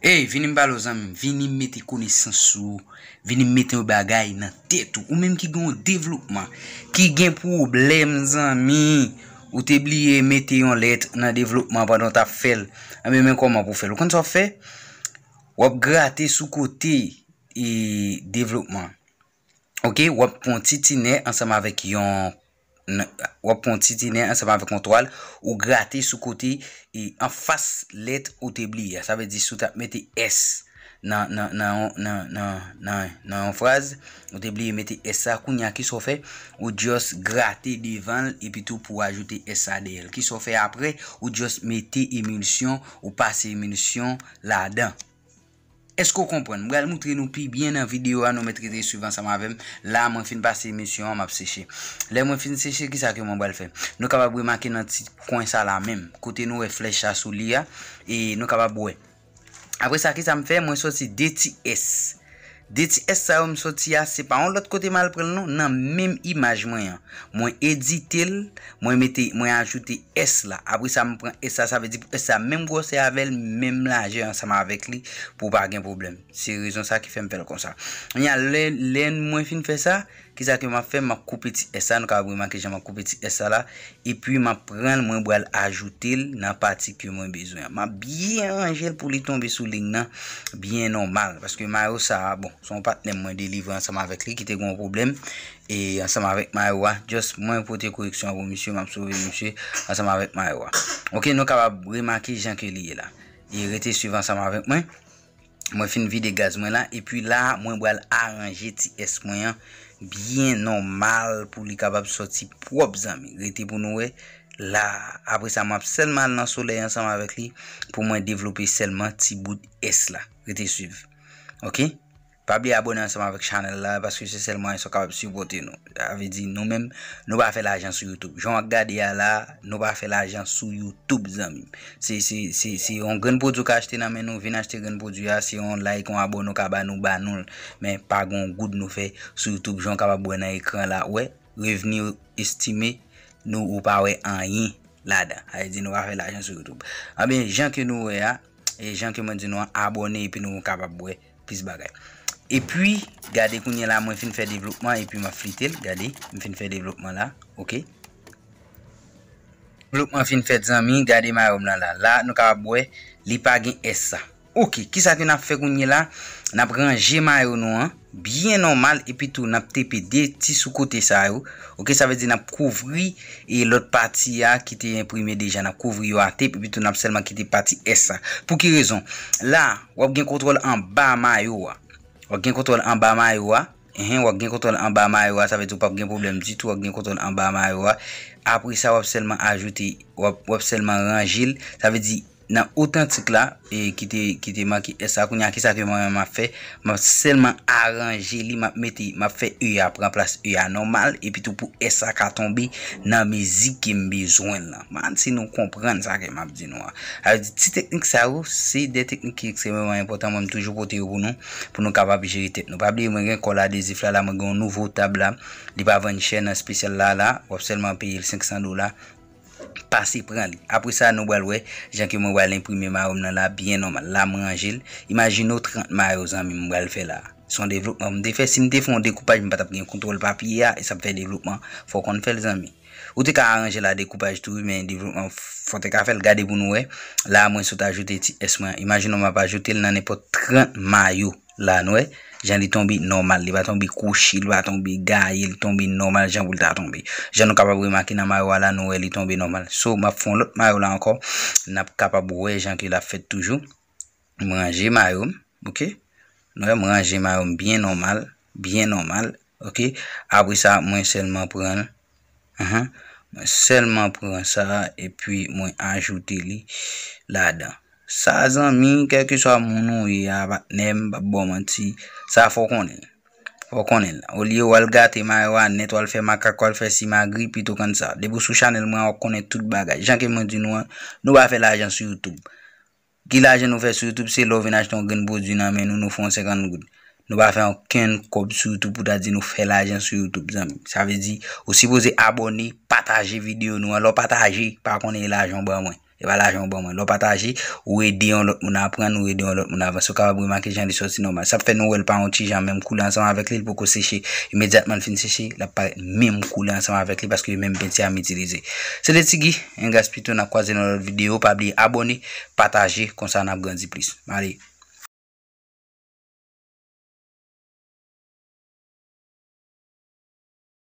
Hey, vinim balo zanm, vinim meti kounisansou, vinim meti yon bagay nan tetou, ou menm ki gen yon devlopman, ki gen poublem zanmi, ou te bliye meti yon let nan devlopman padon ta fel, ame menkouman pou fel. Ou kon so fe, wap grate sou kote yi e, devlopman. Ok, wap pon titine ansama vek yon problem. Wap pon titi nen, e, an se va ve kontwal, ou graté sou koti en fas let ou te bli. Sa ve di sou ta mette S nan yon fraz, ou te bli mette S akoun ya ki sou fe ou dios graté divan epi tou pou ajoute S adl. Ki sou fe apre ou dios mette imunisyon ou pase imunisyon la den. Esko kompwen, mwen al moutri nou pi byen nan video anou mè tri tri suivant sa mwen avem. La mwen fin basi emisyon, mwen ap seche. Le mwen fin seche, ki sa ki mwen bal fèm? Nou kababwe maki nan ti kon sa la mèm. Kote nou e flecha sou liya, e nou kababwe. Apre sa ki sa mwen fèm, mwen sosi DTS. De ti esa ou msoti ya, se pa an lot kote mal prel nou, nan menm imaj mwen ya. Mwen edit el, mwen ajoute es la, apri sa mwen pren esa, sa ve di pou esa, menm gwo se avel, menm la aje an, sa mwen avek li pou bagen problem. Se rezon sa ki fem pel kon sa. Nyan, len mwen fin fe sa, ki sa ke mwen fe, mwen koupe ti esa, nou ka abri man ke jen mwen koupe ti esa la, e pi mwen pren mwen bo el ajoute el nan pati ke mwen bezon ya. Ma byen anjel pou li tombe sou lin nan, byen normal, paske mwen yo sa, bon. Son patnen mwen delivre anseman vek li, ki te gwen problem. E anseman vek mwen ewa. Just mwen pote koreksyon pou misye, mwen apsobe misye. Anseman vek mwen ewa. Ok, nou kabab remaki jankye li e la. E rete suiv anseman vek mwen. Mwen fin vide gaz mwen la. E pi la mwen bwa al aranje ti es mwen yan. Bien normal pou li kabab soti prop zami. Rete pou nou e la. Apre sa mwen apselman nan sole anseman vek li. Pou mwen devlope selman ti bout es la. Rete suiv. Ok? Pa bli abone anseman vek chanel la, paske se selman yon so kapap supporte nou. Ave di nou men, nou pa fe la ajan sou YouTube. Joun ak gade ya la, nou pa fe la ajan sou YouTube zan mi. Si, si, si, si, si, si yon gwen poudou ka chete nan men nou, vina chete gwen poudou ya, si yon like, yon abone, yon kaba nou ban nou, men pa gwen goud nou fe sou YouTube, joun kapap boye nan ekran la, we, we veni ou estime, nou ou pa we an yin la dan. Aye di nou pa fe la ajan sou YouTube. Abe, joun ki nou we ya, e joun ki men di nou an abone, epi nou E pwi, gade kounye la mwen fin fè devlopman e pwi mwen fritel. Gade, mwen fin fè devlopman la. Ok. Devlopman fin fè zanmi, gade mwen yon lan la. La, nou ka wap bwe, li pa gen S. Ok, ki sa te nap fè kounye la? Nap gen G mayon nou an. Bien normal, e pwi tou nap tepe de ti sou kote sa yo. Ok, sa vezi nap kouvri, e lot pati ya ah, ki te imprimi deja. Nap kouvri yo a tepe, e pwi tou nap selman ki te pati S. Pou ki rezon? La, wap gen kontrol an ba mayon yo a. Ah. Ou gen kontrol an ba ma yo a. Ehe, wak gen kontrol an ba ma yo a. Sa ve di ou gen du tout. Wak gen kontrol an ba ma yo a. seulement sa wap seulement ajoute. Wap, wap selman rangil. nan otan tit la ki te maki e sakou nyan ki sakou mwen ap fe mwen ap selman aranje li mwen ap meti mwen ap fe uya pranplas uya normal epi tou pou e sakou a tonbi nan mwen zikim bezwen la man si nou kompran sakou mwen ap di nou ti teknik sa ou si de teknik ki eksemen mwen ap potan mwen ap toujou poti ou pou nou pou nou kapap jirite nou pa bi mwen gen kol adezif la la mwen gen nouvo tab la li pa ven chen an spesyal la la mwen ap selman peye 500 dola Pasi pran li. Apo sa nou wèl wè, jenke mwen wèl en pwime marom nan la biye nomal. La mwen anjil, imajin nou 30 mayo zanmi mwen wèl fè la. Son devlopman mwen defè. Si mwen defon dekoupaj mwen patap gen kontrol papi ya, e sa pwè devlopman, fò kon fè l zanmi. Ou te ka anjil la dekoupaj tou, mwen devlopman fò te ka fè l gade boun wè. La mwen sot ajote ti esman. Imajin nou mwen apajote l nanè po 30 mayo. La noue, jan li tonbi normal. Li va tonbi kouchi, li va tonbi gaye, li tonbi normal. Jan wou li ta tonbi. Jan nou kapabwoy maki nan marwa la noue, li tonbi normal. So, map fon lout, marwa la anko, nap kapabwoy jan ki la fet toujou. Mwen anje marwoum, ok? Noue, mwen anje marwoum, bien normal. Bien normal, ok? Abri sa, mwen selman pran. Selman pran sa, e pwi mwen ajouti li la dan. Sa zan mi, kek ki so a moun nou yi, e a va nem, ba bom an ti, sa fokon el. Fokon el. O li yo wal gate, ma yo an net, wal fe makakol, fe si magri, pi to kan sa. Debo sou chanel mwen, wakon el tout bagaj. Jan ke mwen di nou an, nou ba fe la ajan sou YouTube. Ki la ajan nou fe sou YouTube, se lo venaj ton gen bozina men, nou nou fon sek an goun. Nou ba fe an ken kop sou YouTube pou ta di nou fe la ajan sou YouTube, zan mi. Sa ve di, ou si boze abone, pataje videyo nou an, lo pataje, pa konen la ajan mwen mwen. Ewa la jan bon man. Lo pataje. Ou e deyon lot moun apren. Ou e deyon lot moun avan. So ka wabou man ki jan li sosi normal. Sa pfe nou el pa onti. Jan men mkoule ansan avèk li. Il poko seche. Imediatman fin seche. La pare. Men mkoule ansan avèk li. Paske men mpensi amitirize. Se deti gi. En gaspito na kwaze nan lot video. Pa bli abone. Pataje. Konsan apganzi plis. Mali.